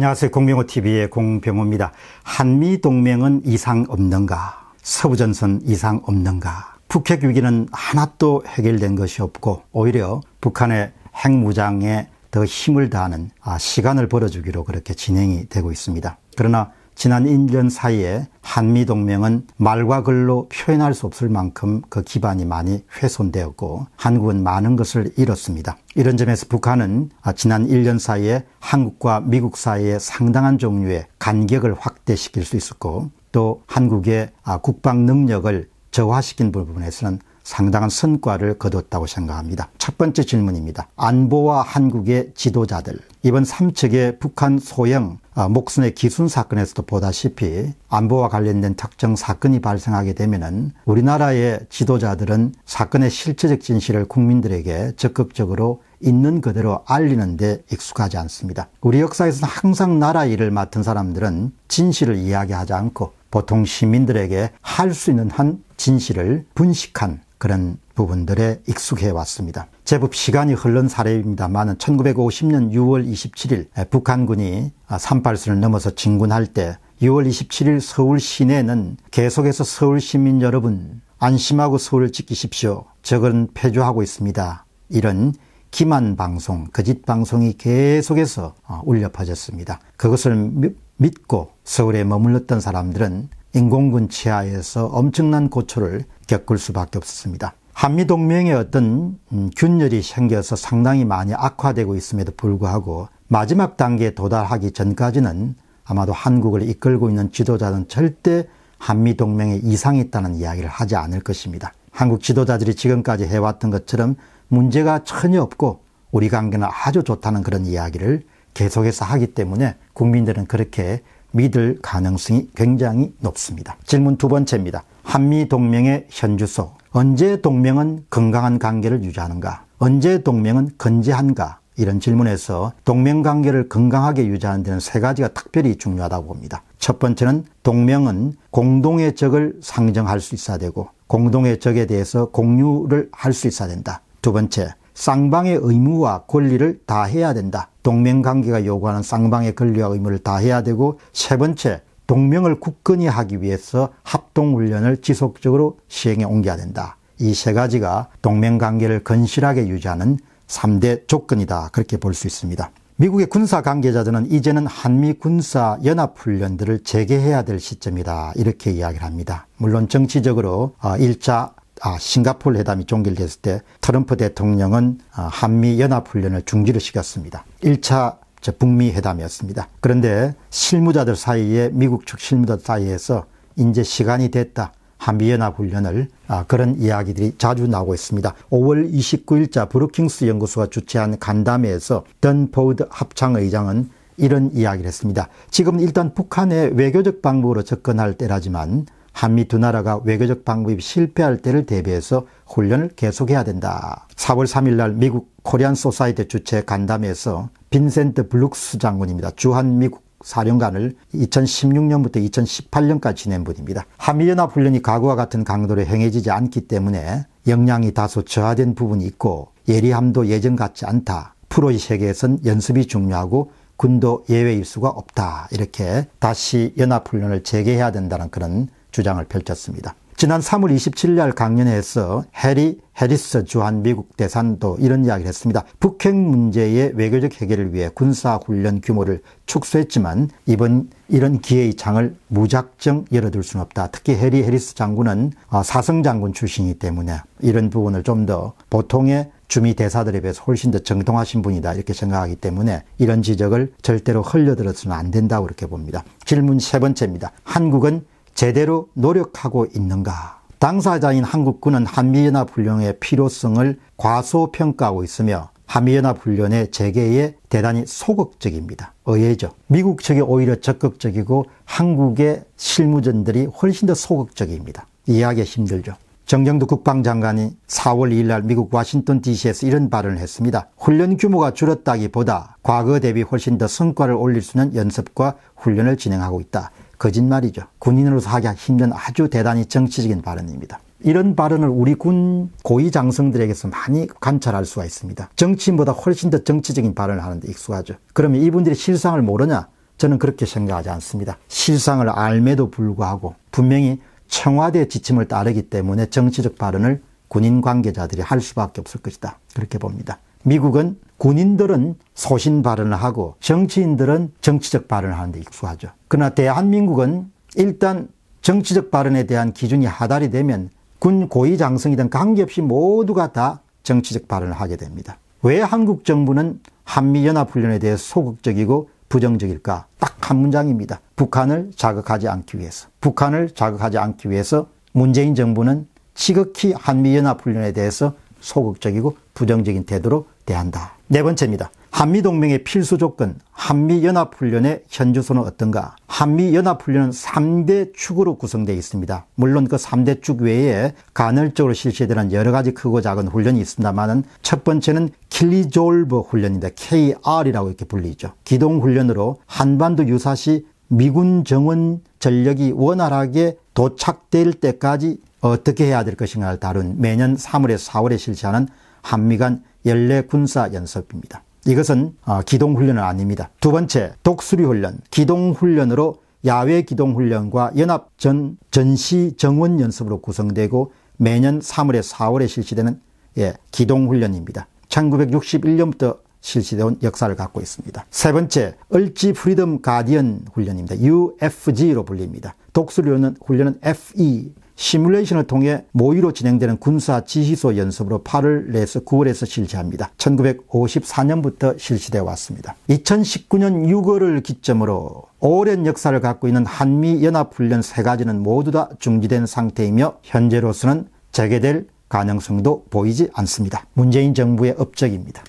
안녕하세요. 공병호TV의 공병호입니다. 한미동맹은 이상 없는가? 서부전선 이상 없는가? 북핵 위기는 하나도 해결된 것이 없고 오히려 북한의 핵무장에 더 힘을 다하는 아, 시간을 벌어주기로 그렇게 진행이 되고 있습니다. 그러나 지난 1년 사이에 한미동맹은 말과 글로 표현할 수 없을 만큼 그 기반이 많이 훼손되었고 한국은 많은 것을 잃었습니다. 이런 점에서 북한은 아, 지난 1년 사이에 한국과 미국 사이에 상당한 종류의 간격을 확대시킬 수 있었고 또 한국의 아, 국방 능력을 저하시킨 부분에서는 상당한 성과를 거뒀다고 생각합니다. 첫 번째 질문입니다. 안보와 한국의 지도자들. 이번 3척의 북한 소형 아, 목선의 기순 사건에서도 보다시피 안보와 관련된 특정 사건이 발생하게 되면 우리나라의 지도자들은 사건의 실체적 진실을 국민들에게 적극적으로 있는 그대로 알리는데 익숙하지 않습니다. 우리 역사에서는 항상 나라 일을 맡은 사람들은 진실을 이야기하지 않고 보통 시민들에게 할 수 있는 한 진실을 분식한 그런 부분들에 익숙해 왔습니다. 제법 시간이 흘른 사례입니다만 1950년 6월 27일 북한군이 삼팔선을 넘어서 진군할 때 6월 27일 서울 시내는 계속해서 서울 시민 여러분 안심하고 서울을 지키십시오. 적은 폐조하고 있습니다. 이런 기만 방송, 거짓 방송이 계속해서 울려 퍼졌습니다. 그것을 믿고 서울에 머물렀던 사람들은 인공군 치하에서 엄청난 고초를 겪을 수밖에 없었습니다. 한미동맹의 어떤 음, 균열이 생겨서 상당히 많이 악화되고 있음에도 불구하고 마지막 단계에 도달하기 전까지는 아마도 한국을 이끌고 있는 지도자는 절대 한미동맹에 이상이 있다는 이야기를 하지 않을 것입니다. 한국 지도자들이 지금까지 해왔던 것처럼 문제가 전혀 없고 우리 관계는 아주 좋다는 그런 이야기를 계속해서 하기 때문에 국민들은 그렇게 믿을 가능성이 굉장히 높습니다. 질문 두 번째입니다. 한미 동맹의 현주소. 언제 동맹은 건강한 관계를 유지하는가? 언제 동맹은 건재한가? 이런 질문에서 동맹 관계를 건강하게 유지하는 데는 세 가지가 특별히 중요하다고 봅니다. 첫 번째는 동맹은 공동의 적을 상정할 수 있어야 되고 공동의 적에 대해서 공유를 할 수 있어야 된다. 두 번째, 쌍방의 의무와 권리를 다해야 된다. 동맹관계가 요구하는 쌍방의 권리와 의무를 다해야 되고 세 번째 동맹을 굳건히 하기 위해서 합동훈련을 지속적으로 시행해 옮겨야 된다. 이 세 가지가 동맹관계를 건실하게 유지하는 3대 조건이다. 그렇게 볼 수 있습니다. 미국의 군사 관계자들은 이제는 한미 군사 연합훈련들을 재개해야 될 시점이다. 이렇게 이야기를 합니다. 물론 정치적으로 1차 어, 아, 싱가포르 회담이 종결됐을 때 트럼프 대통령은 아, 한미 연합훈련을 중지를 시켰습니다. 1차 북미 회담이었습니다. 그런데 실무자들 사이에 미국 측 실무자들 사이에서 이제 시간이 됐다. 한미연합훈련을 아, 그런 이야기들이 자주 나오고 있습니다. 5월 29일자 브루킹스 연구소가 주최한 간담회에서 던 포드 합창의장은 이런 이야기를 했습니다. 지금 일단 북한의 외교적 방법으로 접근할 때라지만 한미 두 나라가 외교적 방법이 실패할 때를 대비해서 훈련을 계속해야 된다. 4월 3일 날 미국 코리안 소사이티 주최 간담회에서 빈센트 블룩스 장군입니다. 주한미국 사령관을 2016년부터 2018년까지 지낸 분입니다. 한미연합훈련이 과거와 같은 강도로 행해지지 않기 때문에 역량이 다소 저하된 부분이 있고 예리함도 예전 같지 않다. 프로의 세계에선 연습이 중요하고 군도 예외일 수가 없다. 이렇게 다시 연합훈련을 재개해야 된다는 그런 주장을 펼쳤습니다. 지난 3월 27일 강연회에서 해리 해리스 주한 미국 대산도 이런 이야기를 했습니다. 북핵 문제의 외교적 해결을 위해 군사훈련 규모를 축소했지만 이번 이런 기회의 창을 무작정 열어둘 수는 없다. 특히 해리 해리스 장군은 아, 사성 장군 출신이기 때문에 이런 부분을 좀 더 보통의 주미 대사들에 비해서 훨씬 더 정통하신 분이다 이렇게 생각하기 때문에 이런 지적을 절대로 흘려들어서는 안 된다고 이렇게 봅니다. 질문 세 번째입니다. 한국은 제대로 노력하고 있는가? 당사자인 한국군은 한미연합훈련의 필요성을 과소평가하고 있으며 한미연합훈련의 재개에 대단히 소극적입니다. 의외죠. 미국 측이 오히려 적극적이고 한국의 실무전들이 훨씬 더 소극적입니다. 이해하기 힘들죠. 정경두 국방장관이 4월 2일 날 미국 워싱턴 DC에서 이런 발언을 했습니다. 훈련 규모가 줄었다기보다 과거 대비 훨씬 더 성과를 올릴 수 있는 연습과 훈련을 진행하고 있다. 거짓말이죠. 군인으로서 하기 힘든 아주 대단히 정치적인 발언입니다. 이런 발언을 우리 군 고위 장성들에게서 많이 관찰할 수가 있습니다. 정치인보다 훨씬 더 정치적인 발언을 하는데 익숙하죠. 그러면 이분들이 실상을 모르냐? 저는 그렇게 생각하지 않습니다. 실상을 알매도 불구하고 분명히 청와대 지침을 따르기 때문에 정치적 발언을 군인 관계자들이 할 수밖에 없을 것이다. 그렇게 봅니다. 미국은 군인들은 소신 발언을 하고 정치인들은 정치적 발언을 하는데 익숙하죠. 그러나 대한민국은 일단 정치적 발언에 대한 기준이 하달이 되면 군 고위장성이든 관계없이 모두가 다 정치적 발언을 하게 됩니다. 왜 한국 정부는 한미연합훈련에 대해 소극적이고 부정적일까? 딱 한 문장입니다. 북한을 자극하지 않기 위해서. 북한을 자극하지 않기 위해서 문재인 정부는 지극히 한미연합훈련에 대해서 소극적이고 부정적인 태도로 대한다. 네 번째입니다. 한미동맹의 필수 조건, 한미연합훈련의 현주소는 어떤가? 한미연합훈련은 3대 축으로 구성되어 있습니다. 물론 그 3대 축 외에 간헐적으로 실시되는 여러 가지 크고 작은 훈련이 있습니다만은 첫 번째는 킬리졸브 훈련인데 KR이라고 이렇게 불리죠. 기동훈련으로 한반도 유사시 미군 정원 전력이 원활하게 도착될 때까지 어떻게 해야 될 것인가를 다룬 매년 3월에서 4월에 실시하는 한미 간 연례 군사 연습입니다. 이것은 어, 기동훈련은 아닙니다. 두 번째, 독수리훈련, 기동훈련으로 야외 기동훈련과 연합 전, 전시 정원 연습으로 구성되고 매년 3월에 4월에 실시되는 예, 기동훈련입니다. 1961년부터 실시되온 역사를 갖고 있습니다. 세 번째, 을지 프리덤 가디언 훈련입니다. UFG로 불립니다. 독수리 훈련은 FE 시뮬레이션을 통해 모의로 진행되는 군사 지휘소 연습으로 8월 에서 9월에서 실시합니다. 1954년부터 실시되어 왔습니다. 2019년 6월을 기점으로 오랜 역사를 갖고 있는 한미연합훈련 세 가지는 모두 다 중지된 상태이며 현재로서는 재개될 가능성도 보이지 않습니다. 문재인 정부의 업적입니다.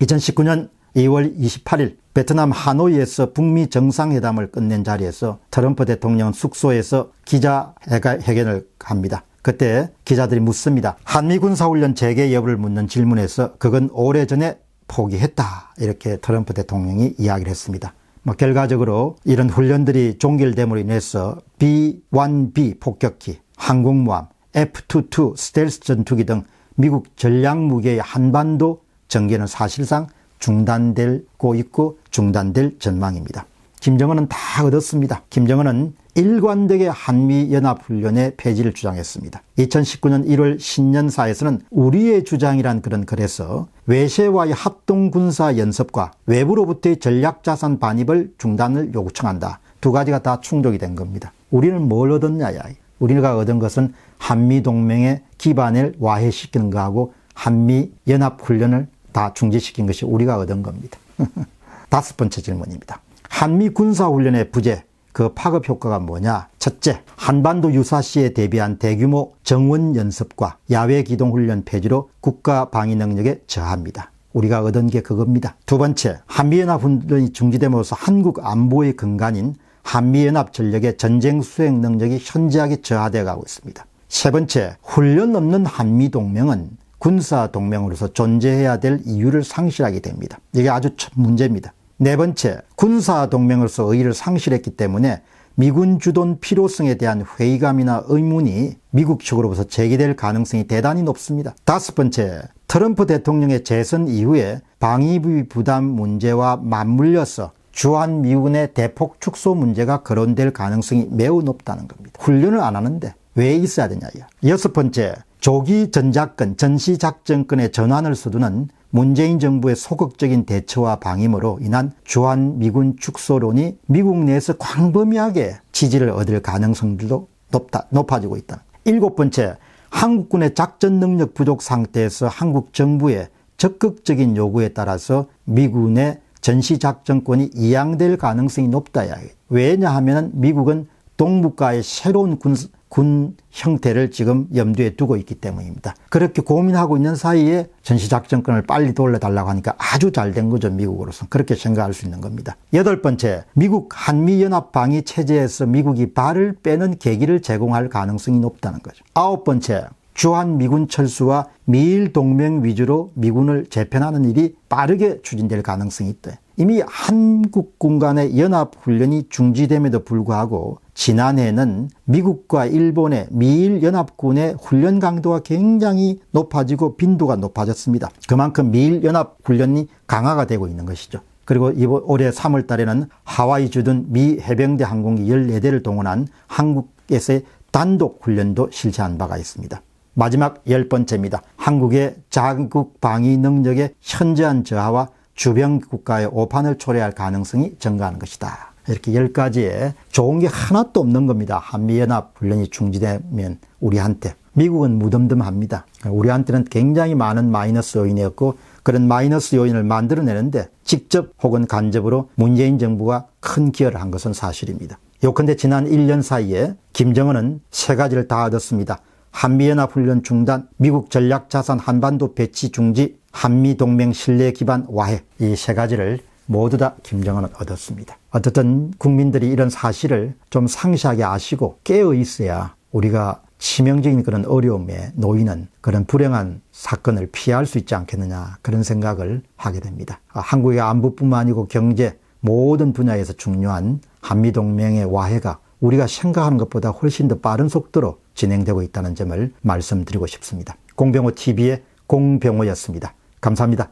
2019년 2월 28일 베트남 하노이에서 북미 정상회담을 끝낸 자리에서 트럼프 대통령 숙소에서 기자 회견을 합니다. 그때 기자들이 묻습니다. 한미 군사훈련 재개 여부를 묻는 질문에서 그건 오래전에 포기했다. 이렇게 트럼프 대통령이 이야기를 했습니다. 뭐 결과적으로 이런 훈련들이 종결됨으로 인해서 B-1B 폭격기, 항공모함, F-22 스텔스 전투기 등 미국 전략무기의 한반도 전개는 사실상 중단될고 있고 중단될 전망입니다. 김정은은 다 얻었습니다. 김정은은 일관되게 한미연합훈련의 폐지를 주장했습니다. 2019년 1월 신년사에서는 우리의 주장이란 그런 글에서 외세와의 합동군사연습과 외부로부터의 전략자산 반입을 중단을 요청한다. 구두 가지가 다 충족이 된 겁니다. 우리는 뭘 얻었냐야. 우리가 얻은 것은 한미동맹의 기반을 와해시키는 거하고 한미연합훈련을 다 중지시킨 것이 우리가 얻은 겁니다. 다섯 번째 질문입니다. 한미 군사훈련의 부재, 그 파급 효과가 뭐냐? 첫째, 한반도 유사시에 대비한 대규모 정원 연습과 야외 기동훈련 폐지로 국가 방위 능력에 저합니다. 우리가 얻은 게 그겁니다. 두 번째, 한미연합훈련이 중지됨으로써 한국 안보의 근간인 한미연합 전력의 전쟁 수행 능력이 현저하게 저하되어 가고 있습니다. 세 번째, 훈련 없는 한미동맹은 군사 동맹으로서 존재해야 될 이유를 상실하게 됩니다. 이게 아주 첫 문제입니다. 네 번째, 군사 동맹으로서 의의를 상실했기 때문에 미군 주둔 필요성에 대한 회의감이나 의문이 미국 측으로부터 제기될 가능성이 대단히 높습니다. 다섯 번째, 트럼프 대통령의 재선 이후에 방위비 부담 문제와 맞물려서 주한 미군의 대폭 축소 문제가 거론될 가능성이 매우 높다는 겁니다. 훈련을 안 하는데 왜 있어야 되냐. 여섯 번째, 조기 전작권, 전시작전권의 전환을 서두는 문재인 정부의 소극적인 대처와 방임으로 인한 주한미군 축소론이 미국 내에서 광범위하게 지지를 얻을 가능성들도 높다, 높아지고 있다. 일곱 번째, 한국군의 작전 능력 부족 상태에서 한국 정부의 적극적인 요구에 따라서 미군의 전시작전권이 이양될 가능성이 높다. 왜냐하면 미국은 동북아의 새로운 군, 군 형태를 지금 염두에 두고 있기 때문입니다. 그렇게 고민하고 있는 사이에 전시작전권을 빨리 돌려달라고 하니까 아주 잘 된 거죠, 미국으로서. 는 그렇게 생각할 수 있는 겁니다. 여덟 번째, 미국 한미연합방위 체제에서 미국이 발을 빼는 계기를 제공할 가능성이 높다는 거죠. 아홉 번째, 주한 미군 철수와 미일 동맹 위주로 미군을 재편하는 일이 빠르게 추진될 가능성이 있대. 이미 한국군 간의 연합훈련이 중지됨에도 불구하고 지난해는 미국과 일본의 미일 연합군의 훈련 강도가 굉장히 높아지고 빈도가 높아졌습니다. 그만큼 미일 연합 훈련이 강화가 되고 있는 것이죠. 그리고 이번 올해 3월 달에는 하와이 주둔 미 해병대 항공기 14대를 동원한 한국에서의 단독 훈련도 실시한 바가 있습니다. 마지막 열 번째입니다. 한국의 자국 방위 능력의 현저한 저하와 주변 국가의 오판을 초래할 가능성이 증가하는 것이다. 이렇게 열 가지에 좋은 게 하나도 없는 겁니다. 한미연합 훈련이 중지되면 우리한테. 미국은 무덤덤합니다. 우리한테는 굉장히 많은 마이너스 요인이었고 그런 마이너스 요인을 만들어내는데 직접 혹은 간접으로 문재인 정부가 큰 기여를 한 것은 사실입니다. 요컨대 지난 1년 사이에 김정은은 세 가지를 다 얻었습니다. 한미연합훈련 중단, 미국 전략자산 한반도 배치 중지, 한미동맹 신뢰 기반 와해. 이 세 가지를 모두 다 김정은은 얻었습니다. 어쨌든 국민들이 이런 사실을 좀 상시하게 아시고 깨어 있어야 우리가 치명적인 그런 어려움에 놓이는 그런 불행한 사건을 피할 수 있지 않겠느냐 그런 생각을 하게 됩니다. 아, 한국의 안보뿐만 아니고 경제 모든 분야에서 중요한 한미동맹의 와해가 우리가 생각하는 것보다 훨씬 더 빠른 속도로 진행되고 있다는 점을 말씀드리고 싶습니다. 공병호 TV의 공병호였습니다. 감사합니다.